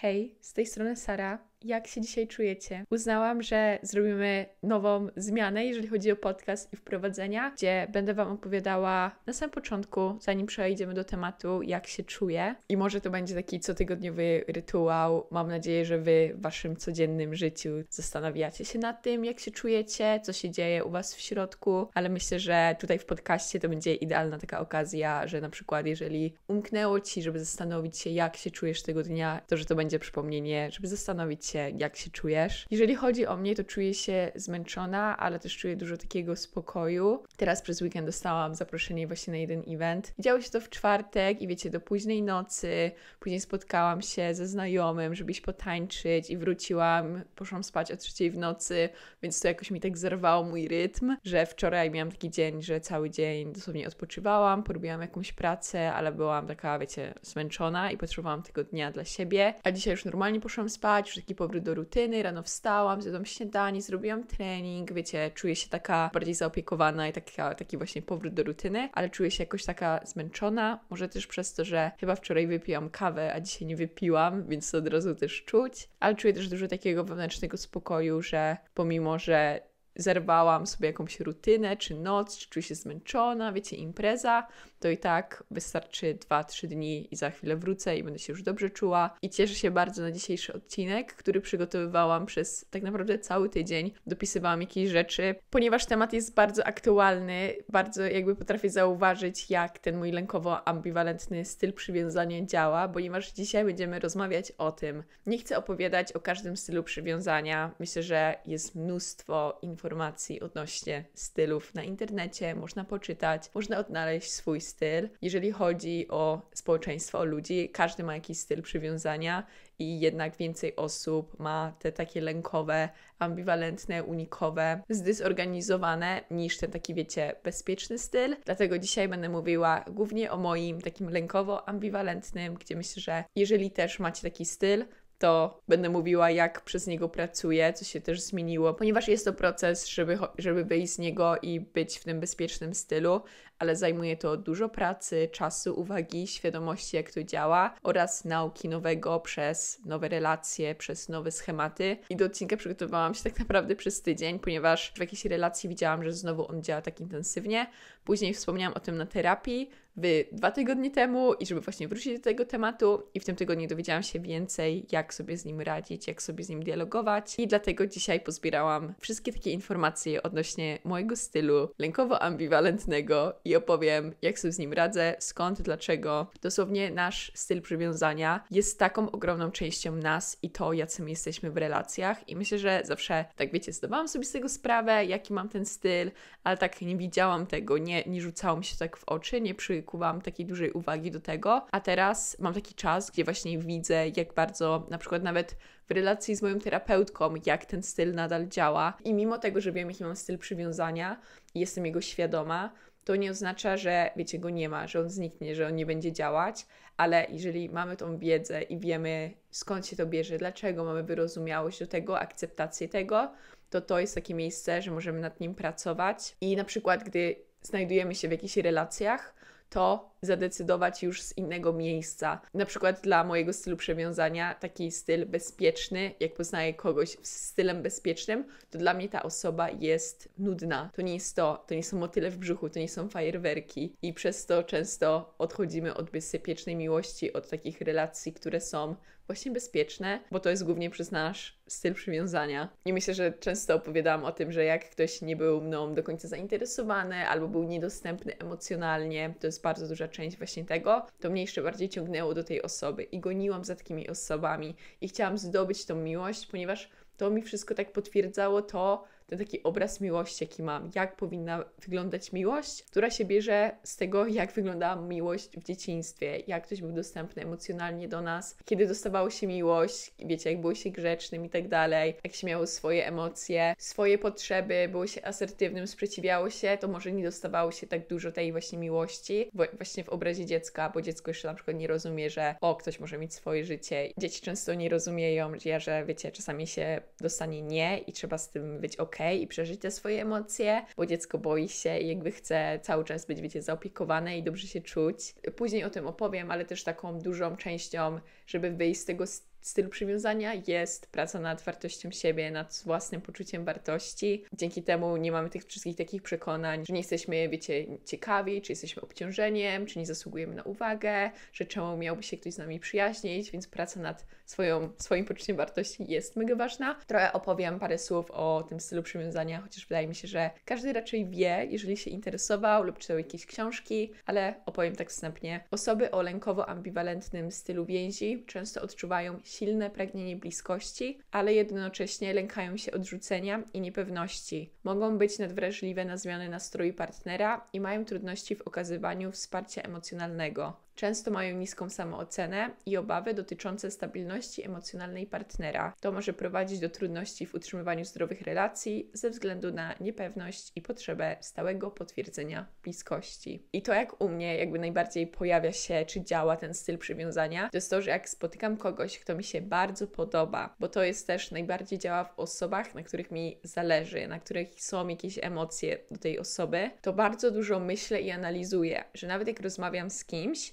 Hej, z tej strony Sara jak się dzisiaj czujecie. Uznałam, że zrobimy nową zmianę, jeżeli chodzi o podcast i wprowadzenia, gdzie będę Wam opowiadała na samym początku, zanim przejdziemy do tematu, jak się czuję. I może to będzie taki cotygodniowy rytuał. Mam nadzieję, że Wy w Waszym codziennym życiu zastanawiacie się nad tym, jak się czujecie, co się dzieje u Was w środku, ale myślę, że tutaj w podcaście to będzie idealna taka okazja, że na przykład jeżeli umknęło Ci, żeby zastanowić się, jak się czujesz tego dnia, to że to będzie przypomnienie, żeby zastanowić się, jak się czujesz. Jeżeli chodzi o mnie, to czuję się zmęczona, ale też czuję dużo takiego spokoju. Teraz przez weekend dostałam zaproszenie właśnie na jeden event. Działo się to w czwartek i wiecie, do późnej nocy. Później spotkałam się ze znajomym, żeby iść potańczyć i wróciłam, poszłam spać o trzeciej w nocy, więc to jakoś mi tak zerwało mój rytm, że wczoraj miałam taki dzień, że cały dzień dosłownie odpoczywałam, porobiłam jakąś pracę, ale byłam taka, wiecie, zmęczona i potrzebowałam tego dnia dla siebie. A dzisiaj już normalnie poszłam spać, już taki powrót do rutyny, rano wstałam, zjadłam śniadanie, zrobiłam trening, wiecie, czuję się taka bardziej zaopiekowana i taka, taki właśnie powrót do rutyny, ale czuję się jakoś taka zmęczona, może też przez to, że chyba wczoraj wypiłam kawę, a dzisiaj nie wypiłam, więc to od razu też czuć, ale czuję też dużo takiego wewnętrznego spokoju, że pomimo, że zerwałam sobie jakąś rutynę, czy noc, czy czuję się zmęczona, wiecie, impreza, to i tak wystarczy 2-3 dni i za chwilę wrócę i będę się już dobrze czuła. I cieszę się bardzo na dzisiejszy odcinek, który przygotowywałam przez tak naprawdę cały tydzień. Dopisywałam jakieś rzeczy, ponieważ temat jest bardzo aktualny, bardzo jakby potrafię zauważyć, jak ten mój lękowo-ambiwalentny styl przywiązania działa, ponieważ dzisiaj będziemy rozmawiać o tym. Nie chcę opowiadać o każdym stylu przywiązania. Myślę, że jest mnóstwo informacji odnośnie stylów na internecie, można poczytać, można odnaleźć swój styl styl. Jeżeli chodzi o społeczeństwo, o ludzi, każdy ma jakiś styl przywiązania i jednak więcej osób ma te takie lękowe, ambiwalentne, unikowe, zdezorganizowane niż ten taki, wiecie, bezpieczny styl. Dlatego dzisiaj będę mówiła głównie o moim takim lękowo-ambiwalentnym, gdzie myślę, że jeżeli też macie taki styl, to będę mówiła, jak przez niego pracuję, co się też zmieniło, ponieważ jest to proces, żeby, żeby wyjść z niego i być w tym bezpiecznym stylu, ale zajmuje to dużo pracy, czasu, uwagi, świadomości, jak to działa oraz nauki nowego przez nowe relacje, przez nowe schematy. I do odcinka przygotowałam się tak naprawdę przez tydzień, ponieważ w jakiejś relacji widziałam, że znowu on działa tak intensywnie. Później wspomniałam o tym na terapii, by dwa tygodnie temu i żeby właśnie wrócić do tego tematu i w tym tygodniu dowiedziałam się więcej, jak sobie z nim radzić, jak sobie z nim dialogować i dlatego dzisiaj pozbierałam wszystkie takie informacje odnośnie mojego stylu lękowo-ambiwalentnego i i opowiem, jak sobie z nim radzę, skąd, dlaczego. Dosłownie nasz styl przywiązania jest taką ogromną częścią nas i to, jacy my jesteśmy w relacjach. I myślę, że zawsze, tak wiecie, zdawałam sobie z tego sprawę, jaki mam ten styl, ale tak nie widziałam tego, nie, nie rzucało mi się tak w oczy, nie przykuwałam takiej dużej uwagi do tego. A teraz mam taki czas, gdzie właśnie widzę, jak bardzo na przykład nawet w relacji z moją terapeutką, jak ten styl nadal działa. I mimo tego, że wiem, jaki mam styl przywiązania i jestem jego świadoma, to nie oznacza, że wiecie, go nie ma, że on zniknie, że on nie będzie działać, ale jeżeli mamy tą wiedzę i wiemy skąd się to bierze, dlaczego mamy wyrozumiałość do tego, akceptację tego, to to jest takie miejsce, że możemy nad nim pracować i na przykład, gdy znajdujemy się w jakichś relacjach, to zadecydować już z innego miejsca. Na przykład dla mojego stylu przewiązania, taki styl bezpieczny, jak poznaję kogoś z stylem bezpiecznym, to dla mnie ta osoba jest nudna. To nie jest to, to nie są motyle w brzuchu, to nie są fajerwerki i przez to często odchodzimy od bezpiecznej miłości, od takich relacji, które są właśnie bezpieczne, bo to jest głównie przez nasz styl przywiązania. I myślę, że często opowiadałam o tym, że jak ktoś nie był mną do końca zainteresowany albo był niedostępny emocjonalnie, to jest bardzo duża część właśnie tego, to mnie jeszcze bardziej ciągnęło do tej osoby i goniłam za takimi osobami i chciałam zdobyć tą miłość, ponieważ to mi wszystko tak potwierdzało to, ten taki obraz miłości, jaki mam, jak powinna wyglądać miłość, która się bierze z tego, jak wyglądała miłość w dzieciństwie, jak ktoś był dostępny emocjonalnie do nas, kiedy dostawało się miłość, wiecie, jak było się grzecznym i tak dalej, jak się miało swoje emocje, swoje potrzeby, było się asertywnym, sprzeciwiało się, to może nie dostawało się tak dużo tej właśnie miłości, właśnie w obrazie dziecka, bo dziecko jeszcze na przykład nie rozumie, że o, ktoś może mieć swoje życie. Dzieci często nie rozumieją, że, że wiecie, czasami się dostanie nie i trzeba z tym być ok, i przeżyć te swoje emocje, bo dziecko boi się i jakby chce cały czas być, wiecie, zaopiekowane i dobrze się czuć. Później o tym opowiem, ale też taką dużą częścią, żeby wyjść z tego stylu przywiązania jest praca nad wartością siebie, nad własnym poczuciem wartości. Dzięki temu nie mamy tych wszystkich takich przekonań, że nie jesteśmy, wiecie, ciekawi, czy jesteśmy obciążeniem, czy nie zasługujemy na uwagę, że czemu miałby się ktoś z nami przyjaźnić, więc praca nad swoją, swoim poczuciem wartości jest mega ważna. Trochę opowiem parę słów o tym stylu przywiązania, chociaż wydaje mi się, że każdy raczej wie, jeżeli się interesował lub czytał jakieś książki, ale opowiem tak wstępnie. Osoby o lękowo-ambiwalentnym stylu więzi często odczuwają silne pragnienie bliskości, ale jednocześnie lękają się odrzucenia i niepewności. Mogą być nadwrażliwe na zmiany nastroju partnera i mają trudności w okazywaniu wsparcia emocjonalnego. Często mają niską samoocenę i obawy dotyczące stabilności emocjonalnej partnera. To może prowadzić do trudności w utrzymywaniu zdrowych relacji ze względu na niepewność i potrzebę stałego potwierdzenia bliskości. I to jak u mnie jakby najbardziej pojawia się czy działa ten styl przywiązania, to jest to, że jak spotykam kogoś, kto mi się bardzo podoba, bo to jest też najbardziej działa w osobach, na których mi zależy, na których są jakieś emocje do tej osoby, to bardzo dużo myślę i analizuję, że nawet jak rozmawiam z kimś,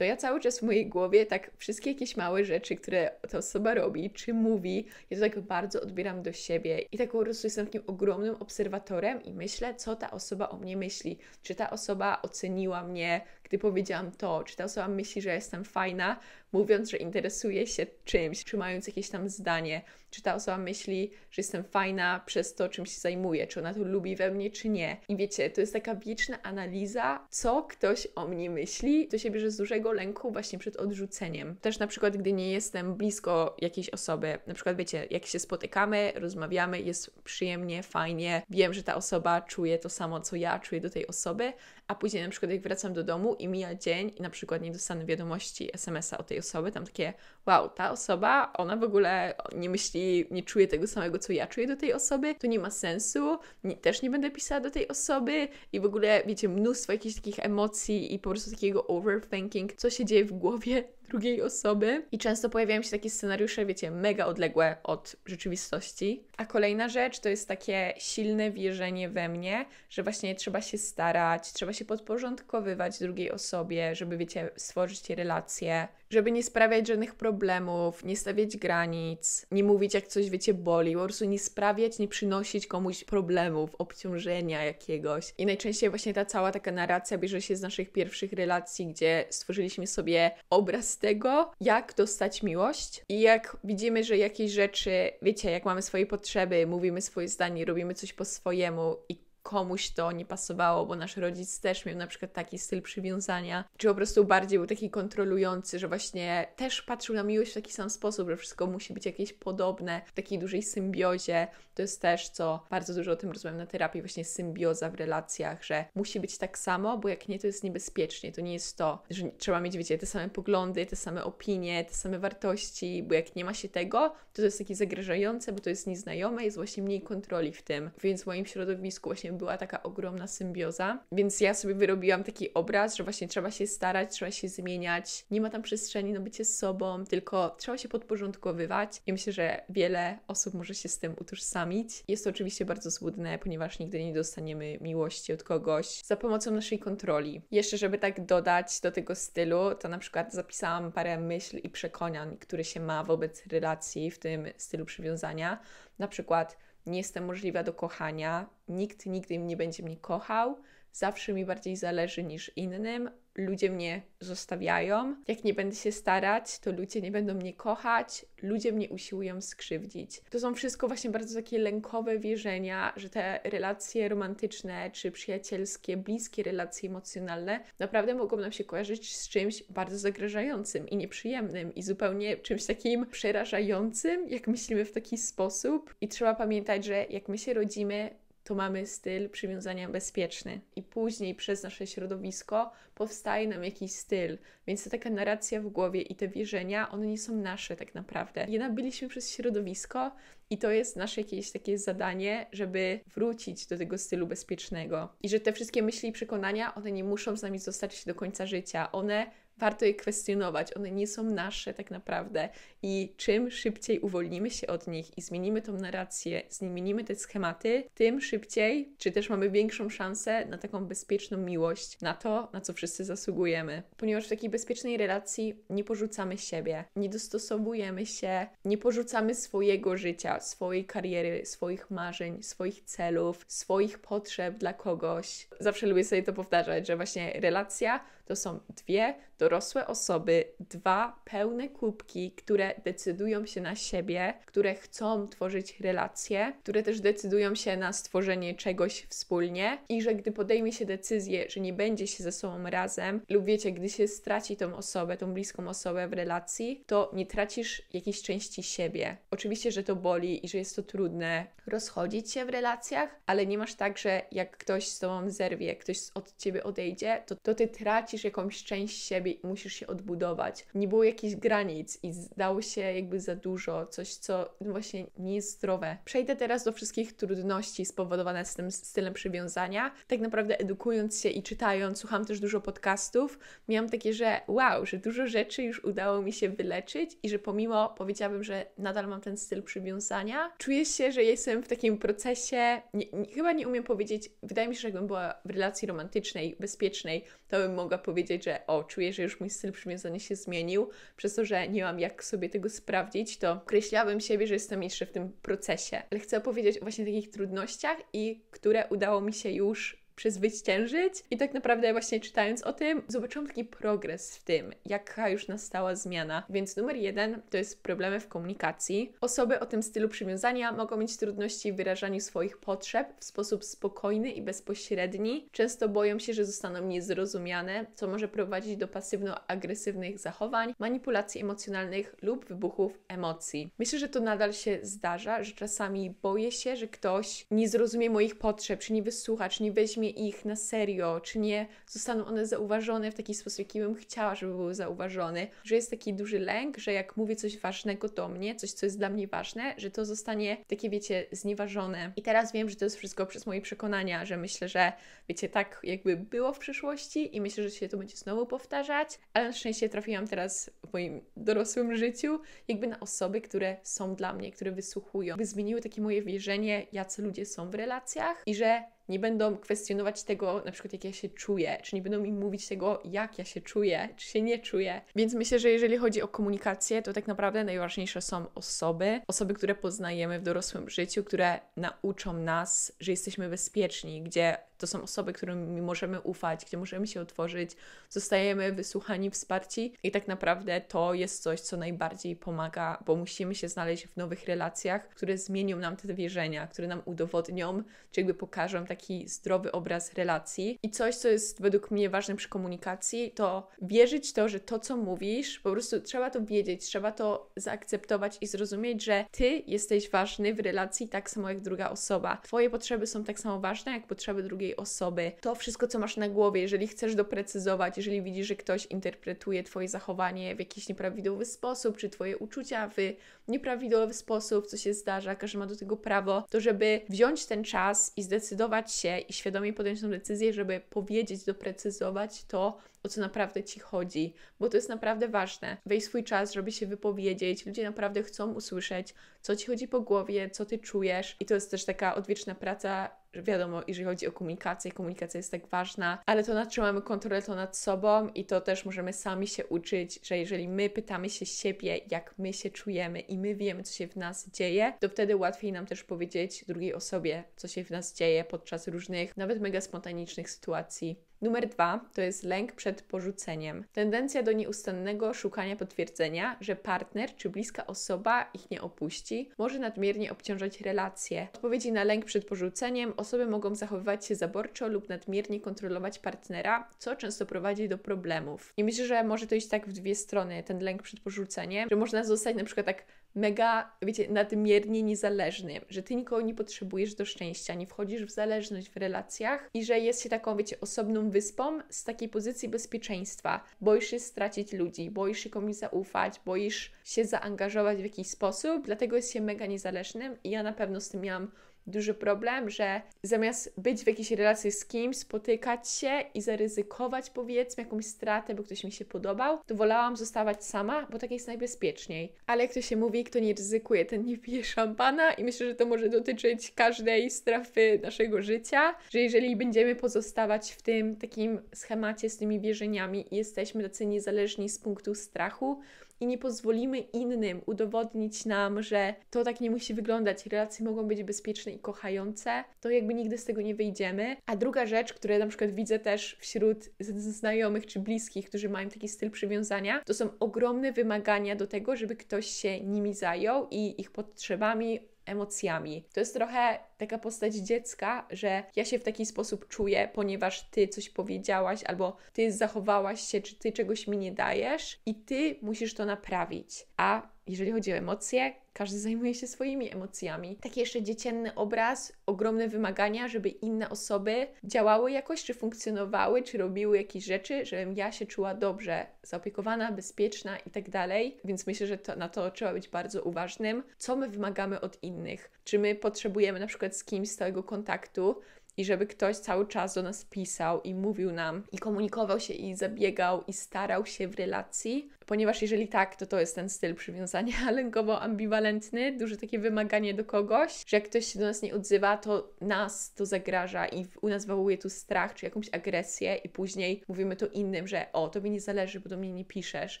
to ja cały czas w mojej głowie tak wszystkie jakieś małe rzeczy, które ta osoba robi, czy mówi, ja to tak bardzo odbieram do siebie i tak po prostu jestem takim ogromnym obserwatorem i myślę, co ta osoba o mnie myśli. Czy ta osoba oceniła mnie, gdy powiedziałam to, czy ta osoba myśli, że jestem fajna, mówiąc, że interesuje się czymś, czy mając jakieś tam zdanie, czy ta osoba myśli, że jestem fajna przez to, czym się zajmuję, czy ona to lubi we mnie, czy nie. I wiecie, to jest taka wieczna analiza, co ktoś o mnie myśli, to się bierze z dużego lęku właśnie przed odrzuceniem. Też na przykład, gdy nie jestem blisko jakiejś osoby, na przykład wiecie, jak się spotykamy, rozmawiamy, jest przyjemnie, fajnie, wiem, że ta osoba czuje to samo, co ja czuję do tej osoby, a później na przykład jak wracam do domu i mija dzień i na przykład nie dostanę wiadomości SMS-a od tej osoby, tam takie wow, ta osoba, ona w ogóle nie myśli, nie czuje tego samego, co ja czuję do tej osoby, to nie ma sensu, nie, też nie będę pisała do tej osoby i w ogóle, wiecie, mnóstwo jakichś takich emocji i po prostu takiego overthinking, co się dzieje w głowie drugiej osoby. I często pojawiają się takie scenariusze, wiecie, mega odległe od rzeczywistości. A kolejna rzecz to jest takie silne wierzenie we mnie, że właśnie trzeba się starać, trzeba się podporządkowywać drugiej osobie, żeby, wiecie, stworzyć relacje, żeby nie sprawiać żadnych problemów, nie stawiać granic, nie mówić jak coś, wiecie, boli, po prostu nie sprawiać, nie przynosić komuś problemów, obciążenia jakiegoś. I najczęściej właśnie ta cała taka narracja bierze się z naszych pierwszych relacji, gdzie stworzyliśmy sobie obraz tego, jak dostać miłość. I jak widzimy, że jakieś rzeczy, wiecie, jak mamy swoje potrzeby, mówimy swoje zdanie, robimy coś po swojemu i komuś to nie pasowało, bo nasz rodzic też miał na przykład taki styl przywiązania, czy po prostu bardziej był taki kontrolujący, że właśnie też patrzył na miłość w taki sam sposób, że wszystko musi być jakieś podobne, w takiej dużej symbiozie. To jest też, co bardzo dużo o tym rozmawiam na terapii, właśnie symbioza w relacjach, że musi być tak samo, bo jak nie, to jest niebezpiecznie. To nie jest to, że trzeba mieć, wiecie, te same poglądy, te same opinie, te same wartości, bo jak nie ma się tego, to to jest takie zagrażające, bo to jest nieznajome, jest właśnie mniej kontroli w tym. Więc w moim środowisku właśnie właśnie była taka ogromna symbioza. Więc ja sobie wyrobiłam taki obraz, że właśnie trzeba się starać, trzeba się zmieniać, nie ma tam przestrzeni na bycie z sobą, tylko trzeba się podporządkowywać. I myślę, że wiele osób może się z tym utożsamić. Jest to oczywiście bardzo złudne, ponieważ nigdy nie dostaniemy miłości od kogoś za pomocą naszej kontroli. Jeszcze, żeby tak dodać do tego stylu, to na przykład zapisałam parę myśl i przekonań, które się ma wobec relacji w tym stylu przywiązania. Na przykład nie jestem możliwa do kochania, nikt nigdy nie będzie mnie kochał, zawsze mi bardziej zależy niż innym. Ludzie mnie zostawiają. Jak nie będę się starać, to ludzie nie będą mnie kochać, ludzie mnie usiłują skrzywdzić. To są wszystko właśnie bardzo takie lękowe wierzenia, że te relacje romantyczne czy przyjacielskie, bliskie relacje emocjonalne naprawdę mogą nam się kojarzyć z czymś bardzo zagrażającym i nieprzyjemnym i zupełnie czymś takim przerażającym, jak myślimy w taki sposób. I trzeba pamiętać, że jak my się rodzimy, to mamy styl przywiązania bezpieczny. I później przez nasze środowisko powstaje nam jakiś styl. Więc ta taka narracja w głowie i te wierzenia, one nie są nasze tak naprawdę. Je nabyliśmy przez środowisko i to jest nasze jakieś takie zadanie, żeby wrócić do tego stylu bezpiecznego. I że te wszystkie myśli i przekonania, one nie muszą z nami zostać do końca życia. One warto je kwestionować. One nie są nasze tak naprawdę i czym szybciej uwolnimy się od nich i zmienimy tą narrację, zmienimy te schematy, tym szybciej, czy też mamy większą szansę na taką bezpieczną miłość, na to, na co wszyscy zasługujemy. Ponieważ w takiej bezpiecznej relacji nie porzucamy siebie, nie dostosowujemy się, nie porzucamy swojego życia, swojej kariery, swoich marzeń, swoich celów, swoich potrzeb dla kogoś. Zawsze lubię sobie to powtarzać, że właśnie relacja to są dwie dorosłe osoby, dwa pełne kubki, które decydują się na siebie, które chcą tworzyć relacje, które też decydują się na stworzenie czegoś wspólnie i że gdy podejmie się decyzję, że nie będzie się ze sobą razem, lub wiecie, gdy się straci tą osobę, tą bliską osobę w relacji, to nie tracisz jakiejś części siebie. Oczywiście, że to boli i że jest to trudne rozchodzić się w relacjach, ale nie masz tak, że jak ktoś z tobą zerwie, ktoś od ciebie odejdzie, to, to ty tracisz jakąś część siebie i musisz się odbudować. Nie było jakichś granic i zdało się jakby za dużo, coś, co właśnie nie jest zdrowe. Przejdę teraz do wszystkich trudności spowodowane z tym stylem przywiązania. Tak naprawdę edukując się i czytając, słucham też dużo podcastów, miałam takie, że wow, że dużo rzeczy już udało mi się wyleczyć i że pomimo, powiedziałabym, że nadal mam ten styl przywiązania, czuję się, że jestem w takim procesie, nie, nie, chyba nie umiem powiedzieć, wydaje mi się, że jakbym była w relacji romantycznej, bezpiecznej, to bym mogła powiedzieć, powiedzieć, że o, czuję, że już mój styl przywiązania się zmienił, przez to, że nie mam jak sobie tego sprawdzić, to określałabym siebie, że jestem jeszcze w tym procesie. Ale chcę opowiedzieć o właśnie takich trudnościach i które udało mi się już przezwyciężyć. I tak naprawdę właśnie czytając o tym, zobaczyłam taki progres w tym, jaka już nastała zmiana. Więc numer jeden to jest problemy w komunikacji. Osoby o tym stylu przywiązania mogą mieć trudności w wyrażaniu swoich potrzeb w sposób spokojny i bezpośredni. Często boją się, że zostaną niezrozumiane, co może prowadzić do pasywno-agresywnych zachowań, manipulacji emocjonalnych lub wybuchów emocji. Myślę, że to nadal się zdarza, że czasami boję się, że ktoś nie zrozumie moich potrzeb, czy nie wysłucha, czy nie weźmie ich na serio, czy nie zostaną one zauważone w taki sposób, jaki bym chciała, żeby były zauważone, że jest taki duży lęk, że jak mówię coś ważnego do mnie, coś, co jest dla mnie ważne, że to zostanie takie, wiecie, znieważone. I teraz wiem, że to jest wszystko przez moje przekonania, że myślę, że wiecie, tak jakby było w przyszłości i myślę, że się to będzie znowu powtarzać, ale na szczęście trafiłam teraz w moim dorosłym życiu jakby na osoby, które są dla mnie, które wysłuchują, by zmieniły takie moje wierzenie, jacy ludzie są w relacjach i że nie będą kwestionować tego, na przykład jak ja się czuję, czy nie będą mi mówić tego, jak ja się czuję, czy się nie czuję. Więc myślę, że jeżeli chodzi o komunikację, to tak naprawdę najważniejsze są osoby, osoby, które poznajemy w dorosłym życiu, które nauczą nas, że jesteśmy bezpieczni, gdzie to są osoby, którym możemy ufać, gdzie możemy się otworzyć, zostajemy wysłuchani, wsparci i tak naprawdę to jest coś, co najbardziej pomaga, bo musimy się znaleźć w nowych relacjach, które zmienią nam te wierzenia, które nam udowodnią, czy jakby pokażą taki zdrowy obraz relacji. I coś, co jest według mnie ważne przy komunikacji, to wierzyć to, że to, co mówisz, po prostu trzeba to wiedzieć, trzeba to zaakceptować i zrozumieć, że ty jesteś ważny w relacji tak samo jak druga osoba. Twoje potrzeby są tak samo ważne jak potrzeby drugiej drugiej osoby, to wszystko, co masz na głowie, jeżeli chcesz doprecyzować, jeżeli widzisz, że ktoś interpretuje Twoje zachowanie w jakiś nieprawidłowy sposób, czy Twoje uczucia w nieprawidłowy sposób, co się zdarza, każdy ma do tego prawo, to żeby wziąć ten czas i zdecydować się i świadomie podjąć tą decyzję, żeby powiedzieć, doprecyzować to, o co naprawdę Ci chodzi, bo to jest naprawdę ważne. Weź swój czas, żeby się wypowiedzieć. Ludzie naprawdę chcą usłyszeć, co Ci chodzi po głowie, co Ty czujesz. I to jest też taka odwieczna praca wiadomo, jeżeli chodzi o komunikację, komunikacja jest tak ważna, ale to, nad czym mamy kontrolę, to nad sobą i to też możemy sami się uczyć, że jeżeli my pytamy się siebie, jak my się czujemy i my wiemy, co się w nas dzieje, to wtedy łatwiej nam też powiedzieć drugiej osobie, co się w nas dzieje podczas różnych, nawet mega spontanicznych sytuacji. Numer dwa to jest lęk przed porzuceniem. Tendencja do nieustannego szukania potwierdzenia, że partner czy bliska osoba ich nie opuści, może nadmiernie obciążać relacje. W odpowiedzi na lęk przed porzuceniem osoby mogą zachowywać się zaborczo lub nadmiernie kontrolować partnera, co często prowadzi do problemów. I myślę, że może to iść tak w dwie strony, ten lęk przed porzuceniem, że można zostać na przykład tak mega, wiecie, nadmiernie niezależnym, że ty nikogo nie potrzebujesz do szczęścia, nie wchodzisz w zależność w relacjach i że jest się taką, wiecie, osobną wyspą z takiej pozycji bezpieczeństwa. Boisz się stracić ludzi, boisz się komuś zaufać, boisz się zaangażować w jakiś sposób, dlatego jest się mega niezależnym i ja na pewno z tym miałam duży problem, że zamiast być w jakiejś relacji z kimś, spotykać się i zaryzykować powiedzmy jakąś stratę, bo ktoś mi się podobał, to wolałam zostawać sama, bo tak jest najbezpieczniej. Ale jak to się mówi, kto nie ryzykuje, ten nie pije szampana i myślę, że to może dotyczyć każdej strefy naszego życia, że jeżeli będziemy pozostawać w tym takim schemacie z tymi wierzeniami i jesteśmy tacy niezależni z punktu strachu, i nie pozwolimy innym udowodnić nam, że to tak nie musi wyglądać, relacje mogą być bezpieczne i kochające, to jakby nigdy z tego nie wyjdziemy. A druga rzecz, którą na przykład widzę też wśród znajomych czy bliskich, którzy mają taki styl przywiązania, to są ogromne wymagania do tego, żeby ktoś się nimi zajął i ich potrzebami, emocjami. To jest trochę taka postać dziecka, że ja się w taki sposób czuję, ponieważ ty coś powiedziałaś, albo ty zachowałaś się, czy ty czegoś mi nie dajesz, i ty musisz to naprawić. A jeżeli chodzi o emocje, każdy zajmuje się swoimi emocjami. Taki jeszcze dziecienny obraz, ogromne wymagania, żeby inne osoby działały jakoś, czy funkcjonowały, czy robiły jakieś rzeczy, żebym ja się czuła dobrze, zaopiekowana, bezpieczna i tak dalej. Więc myślę, że to, na to trzeba być bardzo uważnym. Co my wymagamy od innych? Czy my potrzebujemy na przykład z kimś stałego kontaktu? i żeby ktoś cały czas do nas pisał i mówił nam i komunikował się i zabiegał i starał się w relacji, ponieważ jeżeli tak, to to jest ten styl przywiązania lękowo-ambiwalentny, duże takie wymaganie do kogoś, że jak ktoś się do nas nie odzywa, to nas to zagraża i u nas wywołuje tu strach czy jakąś agresję i później mówimy to innym, że o, to mi nie zależy, bo do mnie nie piszesz,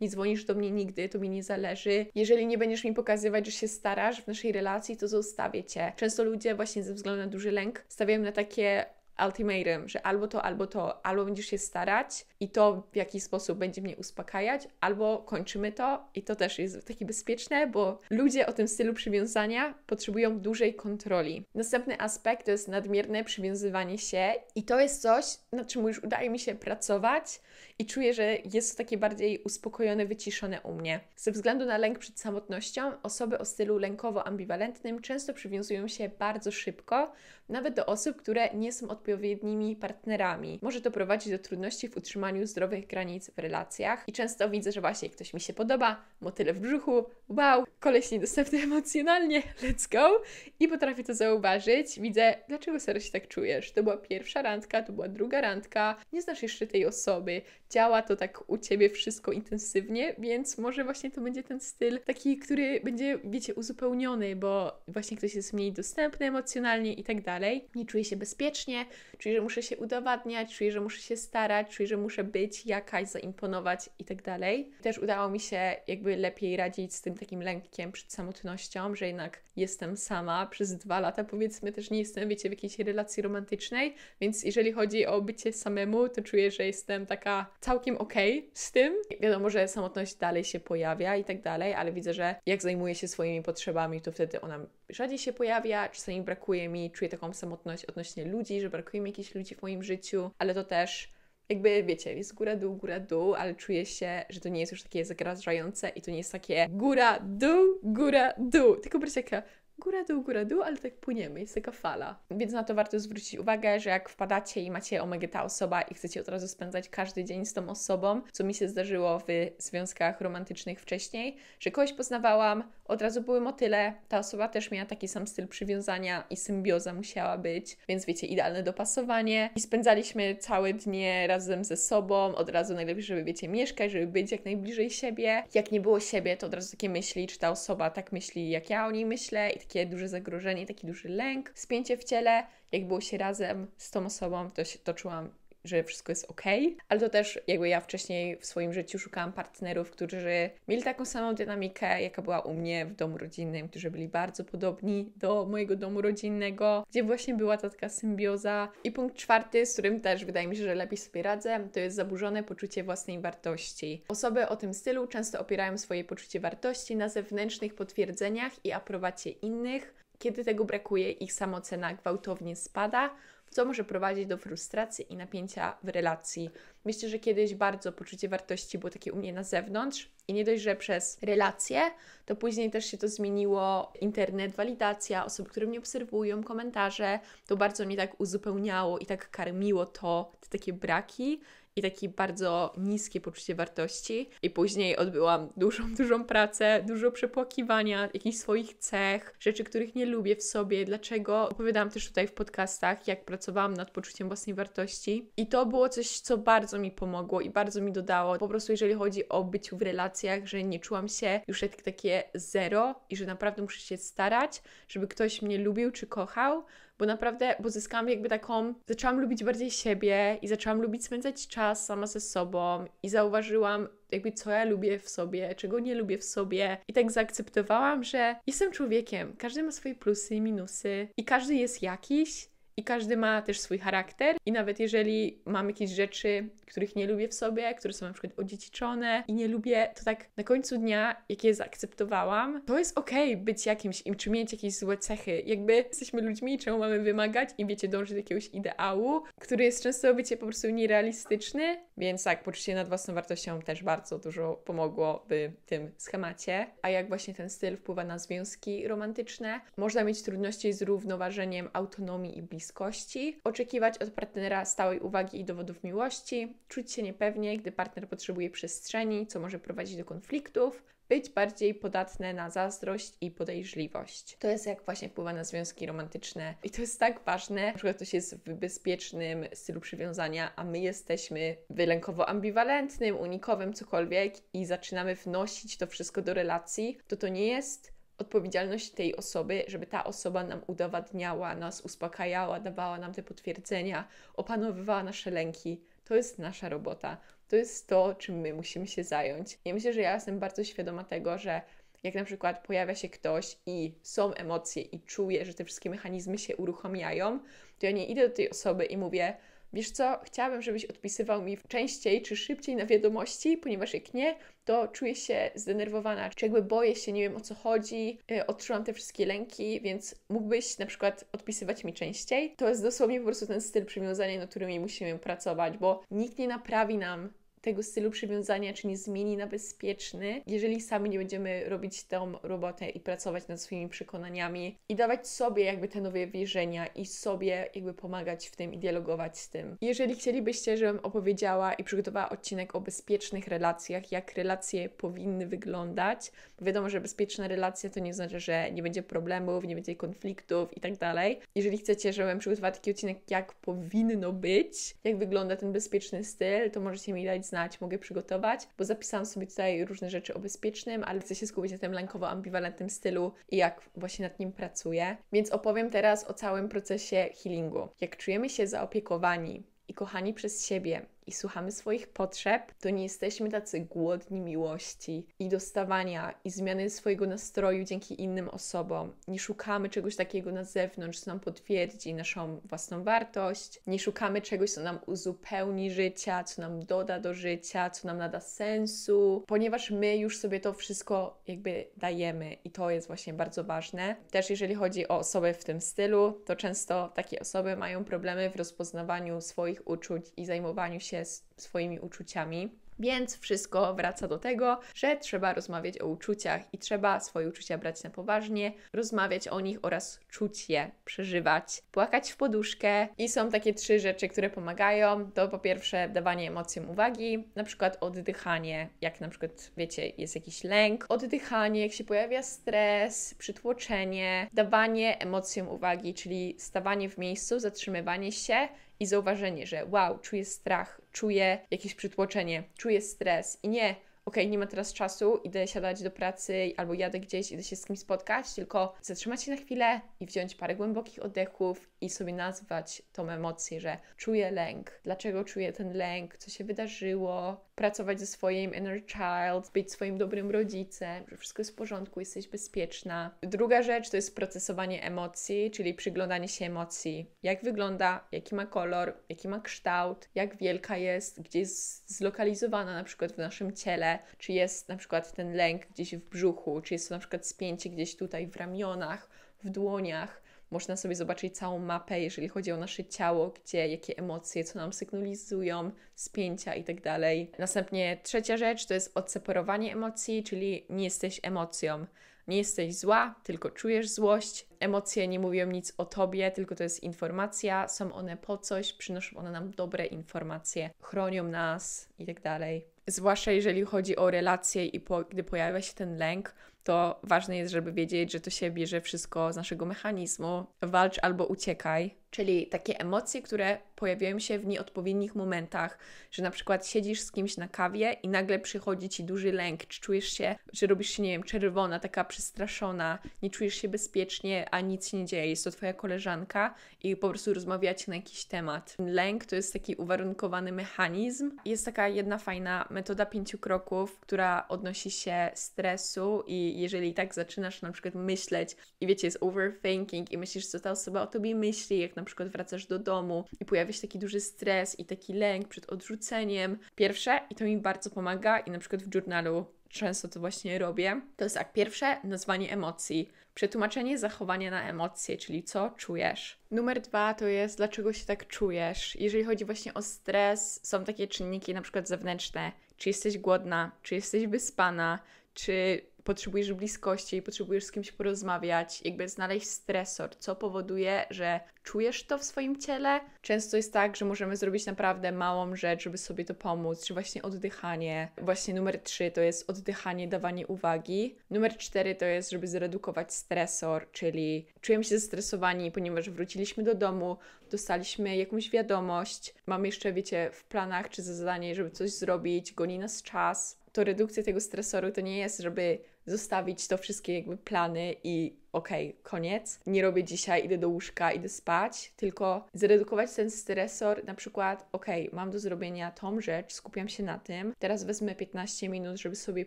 nie dzwonisz do mnie nigdy, to mi nie zależy. Jeżeli nie będziesz mi pokazywać, że się starasz w naszej relacji, to zostawię cię. Często ludzie właśnie ze względu na duży lęk stawiają na takie ultimatum, że albo to, albo to, albo będziesz się starać i to w jakiś sposób będzie mnie uspokajać, albo kończymy to i to też jest takie bezpieczne, bo ludzie o tym stylu przywiązania potrzebują dużej kontroli. Następny aspekt to jest nadmierne przywiązywanie się i to jest coś, nad czym już udaje mi się pracować i czuję, że jest to takie bardziej uspokojone, wyciszone u mnie. Ze względu na lęk przed samotnością, osoby o stylu lękowo-ambiwalentnym często przywiązują się bardzo szybko, nawet do osób, które nie są odpowiednimi partnerami. Może to prowadzić do trudności w utrzymaniu zdrowych granic w relacjach i często widzę, że właśnie ktoś mi się podoba, motyle w brzuchu, wow, koleś niedostępny emocjonalnie, let's go i potrafię to zauważyć. Widzę, dlaczego serio się tak czujesz? To była pierwsza randka, to była druga randka, nie znasz jeszcze tej osoby, działa to tak u Ciebie wszystko intensywnie, więc może właśnie to będzie ten styl taki, który będzie, wiecie, uzupełniony, bo właśnie ktoś jest mniej dostępny emocjonalnie i tak dalej, nie czuje się bezpiecznie, czuję, że muszę się udowadniać, czuję, że muszę się starać, czuję, że muszę być jakaś, zaimponować i tak dalej. Też udało mi się jakby lepiej radzić z tym takim lękiem przed samotnością, że jednak jestem sama przez dwa lata, powiedzmy, też nie jestem, wiecie, w jakiejś relacji romantycznej, więc jeżeli chodzi o bycie samemu, to czuję, że jestem taka całkiem okej okay z tym. Wiadomo, że samotność dalej się pojawia i tak dalej, ale widzę, że jak zajmuję się swoimi potrzebami, to wtedy ona rzadziej się pojawia, czasami brakuje mi, czuję taką samotność odnośnie ludzi, że brakuje mi jakichś ludzi w moim życiu, ale to też jakby wiecie, jest góra dół, góra dół, ale czuję się, że to nie jest już takie zagrażające i to nie jest takie góra dół, góra dół, tylko bardziej taka góra, dół, góra, dół, ale tak płyniemy, jest taka fala. Więc na to warto zwrócić uwagę, że jak wpadacie i macie omega ta osoba i chcecie od razu spędzać każdy dzień z tą osobą, co mi się zdarzyło w związkach romantycznych wcześniej, że kogoś poznawałam, od razu były motyle, ta osoba też miała taki sam styl przywiązania i symbioza musiała być, więc wiecie, idealne dopasowanie. I spędzaliśmy całe dnie razem ze sobą, od razu najlepiej, żeby wiecie, mieszkać, żeby być jak najbliżej siebie. Jak nie było siebie, to od razu takie myśli, czy ta osoba tak myśli, jak ja o niej myślę i tak takie duże zagrożenie, taki duży lęk, spięcie w ciele. Jak było się razem z tą osobą, to, się, to czułam że wszystko jest ok, ale to też jakby ja wcześniej w swoim życiu szukałam partnerów, którzy mieli taką samą dynamikę, jaka była u mnie w domu rodzinnym, którzy byli bardzo podobni do mojego domu rodzinnego, gdzie właśnie była ta taka symbioza. I punkt czwarty, z którym też wydaje mi się, że lepiej sobie radzę, to jest zaburzone poczucie własnej wartości. Osoby o tym stylu często opierają swoje poczucie wartości na zewnętrznych potwierdzeniach i aprobacie innych. Kiedy tego brakuje, ich samocena gwałtownie spada, co może prowadzić do frustracji i napięcia w relacji. Myślę, że kiedyś bardzo poczucie wartości było takie u mnie na zewnątrz i nie dość, że przez relacje, to później też się to zmieniło. Internet, walidacja, osoby, które mnie obserwują, komentarze, to bardzo mnie tak uzupełniało i tak karmiło to, te takie braki i takie bardzo niskie poczucie wartości. I później odbyłam dużą, dużą pracę, dużo przepłakiwania jakichś swoich cech, rzeczy, których nie lubię w sobie, dlaczego. Opowiadałam też tutaj w podcastach, jak pracowałam nad poczuciem własnej wartości. I to było coś, co bardzo mi pomogło i bardzo mi dodało. Po prostu jeżeli chodzi o byciu w relacjach, że nie czułam się już jak takie zero i że naprawdę muszę się starać, żeby ktoś mnie lubił czy kochał, bo naprawdę, bo zyskałam jakby taką, zaczęłam lubić bardziej siebie i zaczęłam lubić spędzać czas sama ze sobą i zauważyłam jakby co ja lubię w sobie, czego nie lubię w sobie i tak zaakceptowałam, że jestem człowiekiem, każdy ma swoje plusy i minusy i każdy jest jakiś i każdy ma też swój charakter, i nawet jeżeli mam jakieś rzeczy, których nie lubię w sobie, które są na przykład odziedziczone i nie lubię, to tak na końcu dnia, jak je zaakceptowałam, to jest okej okay być jakimś im, czy mieć jakieś złe cechy. Jakby jesteśmy ludźmi, czemu mamy wymagać i wiecie, dążyć do jakiegoś ideału, który jest często, bycie po prostu nierealistyczny. Więc tak, poczucie nad własną wartością też bardzo dużo pomogło w tym schemacie. A jak właśnie ten styl wpływa na związki romantyczne, można mieć trudności z równoważeniem autonomii i bliskości bliskości, oczekiwać od partnera stałej uwagi i dowodów miłości, czuć się niepewnie, gdy partner potrzebuje przestrzeni, co może prowadzić do konfliktów, być bardziej podatne na zazdrość i podejrzliwość. To jest jak właśnie wpływa na związki romantyczne i to jest tak ważne. Na przykład ktoś jest w bezpiecznym stylu przywiązania, a my jesteśmy wylękowo ambiwalentnym, unikowym, cokolwiek i zaczynamy wnosić to wszystko do relacji, to to nie jest odpowiedzialność tej osoby, żeby ta osoba nam udowadniała, nas uspokajała, dawała nam te potwierdzenia, opanowywała nasze lęki. To jest nasza robota. To jest to, czym my musimy się zająć. Ja myślę, że ja jestem bardzo świadoma tego, że jak na przykład pojawia się ktoś i są emocje i czuję, że te wszystkie mechanizmy się uruchamiają, to ja nie idę do tej osoby i mówię, Wiesz co, chciałabym, żebyś odpisywał mi częściej czy szybciej na wiadomości, ponieważ jak nie, to czuję się zdenerwowana, czy jakby boję się, nie wiem o co chodzi, yy, te wszystkie lęki, więc mógłbyś na przykład odpisywać mi częściej. To jest dosłownie po prostu ten styl przywiązania, nad którym musimy pracować, bo nikt nie naprawi nam tego stylu przywiązania czy nie zmieni na bezpieczny, jeżeli sami nie będziemy robić tą robotę i pracować nad swoimi przekonaniami i dawać sobie jakby te nowe wierzenia i sobie jakby pomagać w tym i dialogować z tym. Jeżeli chcielibyście, żebym opowiedziała i przygotowała odcinek o bezpiecznych relacjach, jak relacje powinny wyglądać, bo wiadomo, że bezpieczna relacja to nie znaczy, że nie będzie problemów, nie będzie konfliktów i tak dalej. Jeżeli chcecie, żebym przygotowała taki odcinek, jak powinno być, jak wygląda ten bezpieczny styl, to możecie mi dać znać, mogę przygotować, bo zapisałam sobie tutaj różne rzeczy o bezpiecznym, ale chcę się skupić na tym lękowo-ambiwalentnym stylu i jak właśnie nad nim pracuję. Więc opowiem teraz o całym procesie healingu. Jak czujemy się zaopiekowani i kochani przez siebie, i słuchamy swoich potrzeb, to nie jesteśmy tacy głodni miłości i dostawania i zmiany swojego nastroju dzięki innym osobom. Nie szukamy czegoś takiego na zewnątrz, co nam potwierdzi naszą własną wartość. Nie szukamy czegoś, co nam uzupełni życia, co nam doda do życia, co nam nada sensu, ponieważ my już sobie to wszystko jakby dajemy i to jest właśnie bardzo ważne. Też jeżeli chodzi o osoby w tym stylu, to często takie osoby mają problemy w rozpoznawaniu swoich uczuć i zajmowaniu się się swoimi uczuciami. Więc wszystko wraca do tego, że trzeba rozmawiać o uczuciach i trzeba swoje uczucia brać na poważnie, rozmawiać o nich oraz czuć je, przeżywać, płakać w poduszkę. I są takie trzy rzeczy, które pomagają. To po pierwsze dawanie emocjom uwagi, na przykład oddychanie, jak na przykład wiecie, jest jakiś lęk, oddychanie, jak się pojawia stres, przytłoczenie, dawanie emocjom uwagi, czyli stawanie w miejscu, zatrzymywanie się i zauważenie, że wow, czuję strach, czuję jakieś przytłoczenie, czuję stres i nie ok, nie ma teraz czasu, idę siadać do pracy albo jadę gdzieś, idę się z kim spotkać, tylko zatrzymać się na chwilę i wziąć parę głębokich oddechów i sobie nazwać tą emocję, że czuję lęk, dlaczego czuję ten lęk, co się wydarzyło, pracować ze swoim inner child, być swoim dobrym rodzicem, że wszystko jest w porządku, jesteś bezpieczna. Druga rzecz to jest procesowanie emocji, czyli przyglądanie się emocji. Jak wygląda, jaki ma kolor, jaki ma kształt, jak wielka jest, gdzie jest zlokalizowana na przykład w naszym ciele, czy jest na przykład ten lęk gdzieś w brzuchu, czy jest to na przykład spięcie gdzieś tutaj w ramionach, w dłoniach. Można sobie zobaczyć całą mapę, jeżeli chodzi o nasze ciało, gdzie, jakie emocje, co nam sygnalizują, spięcia i tak dalej. Następnie trzecia rzecz to jest odseparowanie emocji, czyli nie jesteś emocją. Nie jesteś zła, tylko czujesz złość. Emocje nie mówią nic o tobie, tylko to jest informacja. Są one po coś, przynoszą one nam dobre informacje, chronią nas i tak dalej zwłaszcza jeżeli chodzi o relacje i po, gdy pojawia się ten lęk, to ważne jest, żeby wiedzieć, że to się bierze wszystko z naszego mechanizmu. Walcz albo uciekaj, czyli takie emocje, które pojawiają się w nieodpowiednich momentach, że na przykład siedzisz z kimś na kawie i nagle przychodzi ci duży lęk, czy czujesz się, że robisz się, nie wiem, czerwona, taka przestraszona, nie czujesz się bezpiecznie, a nic się nie dzieje, jest to twoja koleżanka i po prostu rozmawiacie na jakiś temat. Lęk to jest taki uwarunkowany mechanizm. Jest taka jedna fajna metoda pięciu kroków, która odnosi się stresu i jeżeli tak zaczynasz na przykład myśleć i wiecie, jest overthinking i myślisz, co ta osoba o tobie myśli, jak na na przykład wracasz do domu i pojawia się taki duży stres i taki lęk przed odrzuceniem. Pierwsze, i to mi bardzo pomaga, i na przykład w journalu często to właśnie robię, to jest tak, pierwsze, nazwanie emocji. Przetłumaczenie zachowania na emocje, czyli co czujesz. Numer dwa to jest, dlaczego się tak czujesz. Jeżeli chodzi właśnie o stres, są takie czynniki na przykład zewnętrzne, czy jesteś głodna, czy jesteś wyspana, czy potrzebujesz bliskości, potrzebujesz z kimś porozmawiać, jakby znaleźć stresor, co powoduje, że czujesz to w swoim ciele. Często jest tak, że możemy zrobić naprawdę małą rzecz, żeby sobie to pomóc, czy właśnie oddychanie. Właśnie numer trzy to jest oddychanie, dawanie uwagi. Numer cztery to jest, żeby zredukować stresor, czyli czujemy się zestresowani, ponieważ wróciliśmy do domu, dostaliśmy jakąś wiadomość, mamy jeszcze, wiecie, w planach czy za zadanie, żeby coś zrobić, goni nas czas. To redukcja tego stresoru to nie jest, żeby zostawić to wszystkie jakby plany i okej, okay, koniec, nie robię dzisiaj, idę do łóżka, idę spać, tylko zredukować ten stresor, na przykład, okej, okay, mam do zrobienia tą rzecz, skupiam się na tym, teraz wezmę 15 minut, żeby sobie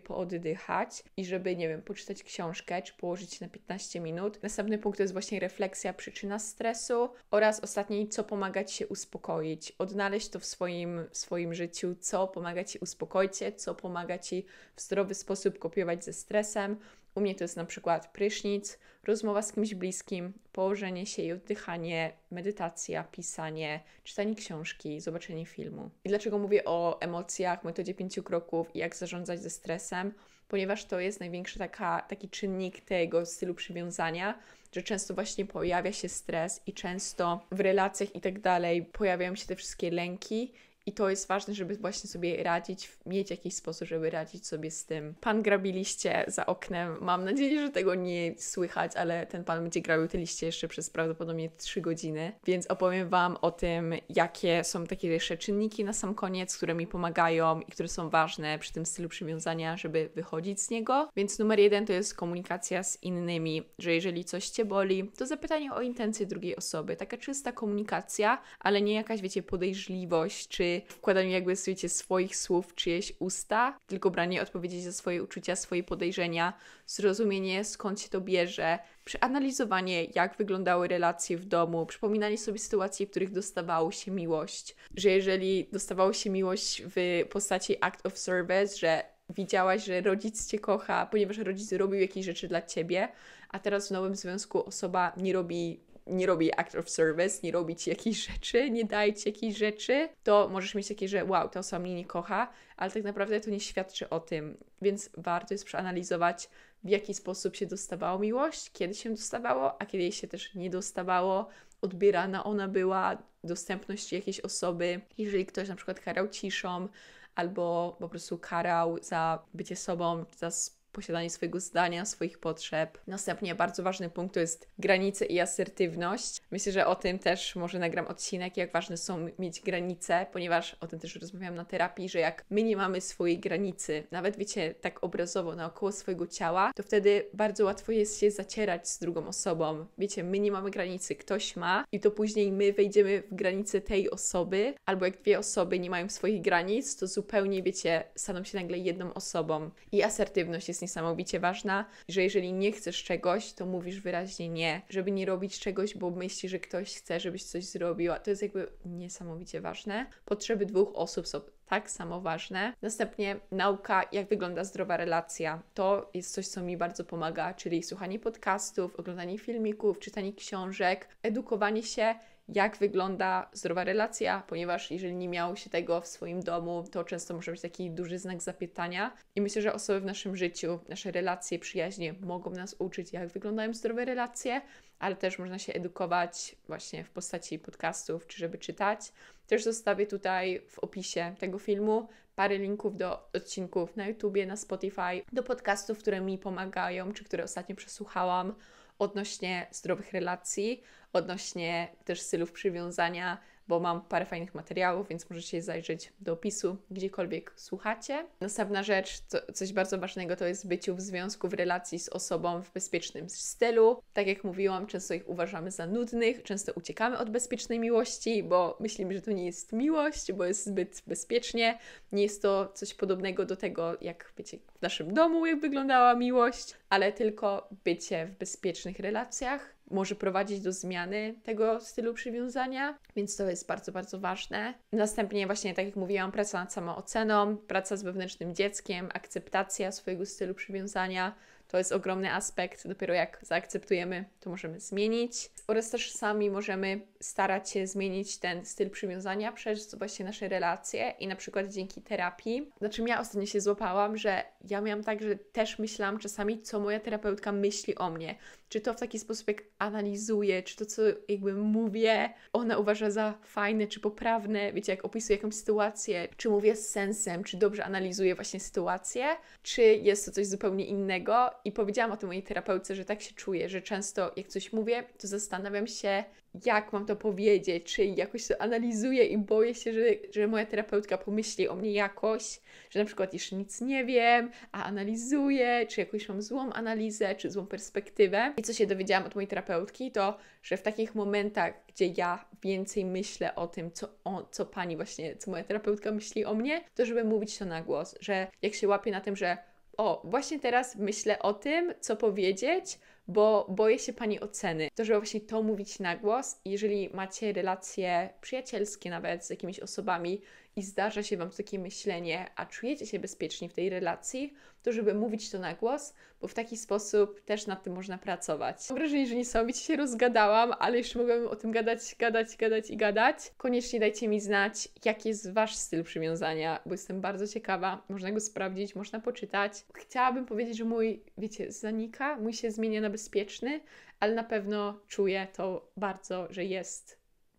pooddychać i żeby, nie wiem, poczytać książkę, czy położyć się na 15 minut. Następny punkt to jest właśnie refleksja, przyczyna stresu oraz ostatni, co pomaga Ci się uspokoić, odnaleźć to w swoim, w swoim życiu, co pomaga Ci uspokoić się, co pomaga Ci w zdrowy sposób kopiować ze stresem. U mnie to jest na przykład prysznic, rozmowa z kimś bliskim, położenie się i oddychanie, medytacja, pisanie, czytanie książki, zobaczenie filmu. I dlaczego mówię o emocjach, metodzie pięciu kroków i jak zarządzać ze stresem? Ponieważ to jest największy taka, taki czynnik tego stylu przywiązania, że często właśnie pojawia się stres i często w relacjach i tak dalej pojawiają się te wszystkie lęki i to jest ważne, żeby właśnie sobie radzić, mieć jakiś sposób, żeby radzić sobie z tym. Pan grabiliście za oknem. Mam nadzieję, że tego nie słychać, ale ten pan będzie grabił te liście jeszcze przez prawdopodobnie 3 godziny. Więc opowiem Wam o tym, jakie są takie jeszcze czynniki na sam koniec, które mi pomagają i które są ważne przy tym stylu przywiązania, żeby wychodzić z niego. Więc numer jeden to jest komunikacja z innymi, że jeżeli coś Cię boli, to zapytanie o intencje drugiej osoby. Taka czysta komunikacja, ale nie jakaś, wiecie, podejrzliwość czy wkładaniu jakby, słuchajcie, swoich słów w czyjeś usta, tylko branie odpowiedzi za swoje uczucia, swoje podejrzenia, zrozumienie skąd się to bierze, przeanalizowanie, jak wyglądały relacje w domu, przypominanie sobie sytuacji, w których dostawało się miłość, że jeżeli dostawało się miłość w postaci act of service, że widziałaś, że rodzic cię kocha, ponieważ rodzic robił jakieś rzeczy dla ciebie, a teraz w nowym związku osoba nie robi nie robi act of service, nie robi ci jakiejś rzeczy, nie daje ci jakiejś rzeczy, to możesz mieć takie, że wow, ta osoba mnie nie kocha, ale tak naprawdę to nie świadczy o tym. Więc warto jest przeanalizować, w jaki sposób się dostawało miłość, kiedy się dostawało, a kiedy jej się też nie dostawało, odbierana ona była, dostępność jakiejś osoby. Jeżeli ktoś na przykład karał ciszą, albo po prostu karał za bycie sobą, za posiadanie swojego zdania, swoich potrzeb. Następnie bardzo ważny punkt to jest granice i asertywność. Myślę, że o tym też może nagram odcinek, jak ważne są mieć granice, ponieważ o tym też rozmawiałam na terapii, że jak my nie mamy swojej granicy, nawet wiecie, tak obrazowo naokoło swojego ciała, to wtedy bardzo łatwo jest się zacierać z drugą osobą. Wiecie, my nie mamy granicy, ktoś ma i to później my wejdziemy w granice tej osoby, albo jak dwie osoby nie mają swoich granic, to zupełnie, wiecie, staną się nagle jedną osobą. I asertywność jest niesamowicie ważna, że jeżeli nie chcesz czegoś, to mówisz wyraźnie nie, żeby nie robić czegoś, bo myślisz, że ktoś chce, żebyś coś zrobiła. To jest jakby niesamowicie ważne. Potrzeby dwóch osób są tak samo ważne. Następnie nauka, jak wygląda zdrowa relacja. To jest coś, co mi bardzo pomaga, czyli słuchanie podcastów, oglądanie filmików, czytanie książek, edukowanie się jak wygląda zdrowa relacja, ponieważ jeżeli nie miało się tego w swoim domu, to często może być taki duży znak zapytania. I myślę, że osoby w naszym życiu, nasze relacje, przyjaźnie mogą nas uczyć, jak wyglądają zdrowe relacje, ale też można się edukować właśnie w postaci podcastów, czy żeby czytać. Też zostawię tutaj w opisie tego filmu parę linków do odcinków na YouTubie, na Spotify, do podcastów, które mi pomagają, czy które ostatnio przesłuchałam odnośnie zdrowych relacji, odnośnie też stylów przywiązania, bo mam parę fajnych materiałów, więc możecie zajrzeć do opisu, gdziekolwiek słuchacie. Następna rzecz, coś bardzo ważnego, to jest bycie w związku, w relacji z osobą w bezpiecznym stylu. Tak jak mówiłam, często ich uważamy za nudnych, często uciekamy od bezpiecznej miłości, bo myślimy, że to nie jest miłość, bo jest zbyt bezpiecznie. Nie jest to coś podobnego do tego, jak wiecie, w naszym domu, jak wyglądała miłość, ale tylko bycie w bezpiecznych relacjach może prowadzić do zmiany tego stylu przywiązania, więc to jest bardzo, bardzo ważne. Następnie właśnie, tak jak mówiłam, praca nad samooceną, praca z wewnętrznym dzieckiem, akceptacja swojego stylu przywiązania, to jest ogromny aspekt. Dopiero jak zaakceptujemy, to możemy zmienić. Oraz też sami możemy starać się zmienić ten styl przywiązania przez właśnie nasze relacje i na przykład dzięki terapii. Znaczy ja ostatnio się złapałam, że ja miałam tak, że też myślałam czasami, co moja terapeutka myśli o mnie. Czy to w taki sposób, jak analizuję, czy to, co jakby mówię, ona uważa za fajne, czy poprawne. Wiecie, jak opisuję jakąś sytuację, czy mówię z sensem, czy dobrze analizuję właśnie sytuację, czy jest to coś zupełnie innego i powiedziałam o tym mojej terapeutce, że tak się czuję, że często jak coś mówię, to zastanawiam się, jak mam to powiedzieć, czy jakoś to analizuję i boję się, że, że moja terapeutka pomyśli o mnie jakoś, że na przykład jeszcze nic nie wiem, a analizuję, czy jakąś mam złą analizę, czy złą perspektywę. I co się dowiedziałam od mojej terapeutki, to, że w takich momentach, gdzie ja więcej myślę o tym, co, o, co pani właśnie, co moja terapeutka myśli o mnie, to żeby mówić to na głos, że jak się łapię na tym, że o, właśnie teraz myślę o tym, co powiedzieć, bo boję się Pani oceny. To, żeby właśnie to mówić na głos, jeżeli macie relacje przyjacielskie nawet z jakimiś osobami i zdarza się Wam takie myślenie, a czujecie się bezpieczni w tej relacji, to żeby mówić to na głos, bo w taki sposób też nad tym można pracować. Mam wrażenie, że niesamowicie się rozgadałam, ale jeszcze mogłabym o tym gadać, gadać, gadać i gadać. Koniecznie dajcie mi znać, jaki jest Wasz styl przywiązania, bo jestem bardzo ciekawa. Można go sprawdzić, można poczytać. Chciałabym powiedzieć, że mój, wiecie, zanika, mój się zmienia na bezpieczny, ale na pewno czuję to bardzo, że jest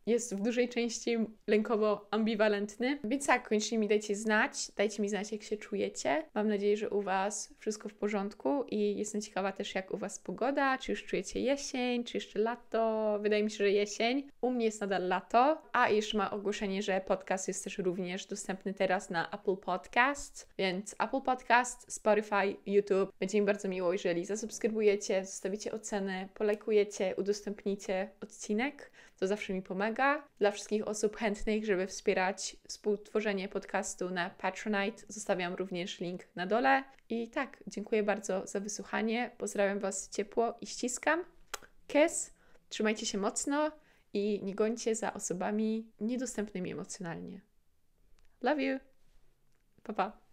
jest w dużej części lękowo ambiwalentny. Więc tak, koniecznie mi dajcie znać, dajcie mi znać, jak się czujecie. Mam nadzieję, że u Was wszystko w porządku i jestem ciekawa też, jak u Was pogoda, czy już czujecie jesień, czy jeszcze lato. Wydaje mi się, że jesień. U mnie jest nadal lato, a jeszcze ma ogłoszenie, że podcast jest też również dostępny teraz na Apple Podcast, więc Apple Podcast, Spotify, YouTube. Będzie mi bardzo miło, jeżeli zasubskrybujecie, zostawicie oceny, polekujecie, udostępnicie odcinek. To zawsze mi pomaga. Dla wszystkich osób chętnych, żeby wspierać współtworzenie podcastu na Patronite, zostawiam również link na dole. I tak, dziękuję bardzo za wysłuchanie. Pozdrawiam Was ciepło i ściskam. Kes, trzymajcie się mocno i nie gońcie za osobami niedostępnymi emocjonalnie. Love you! Pa, pa.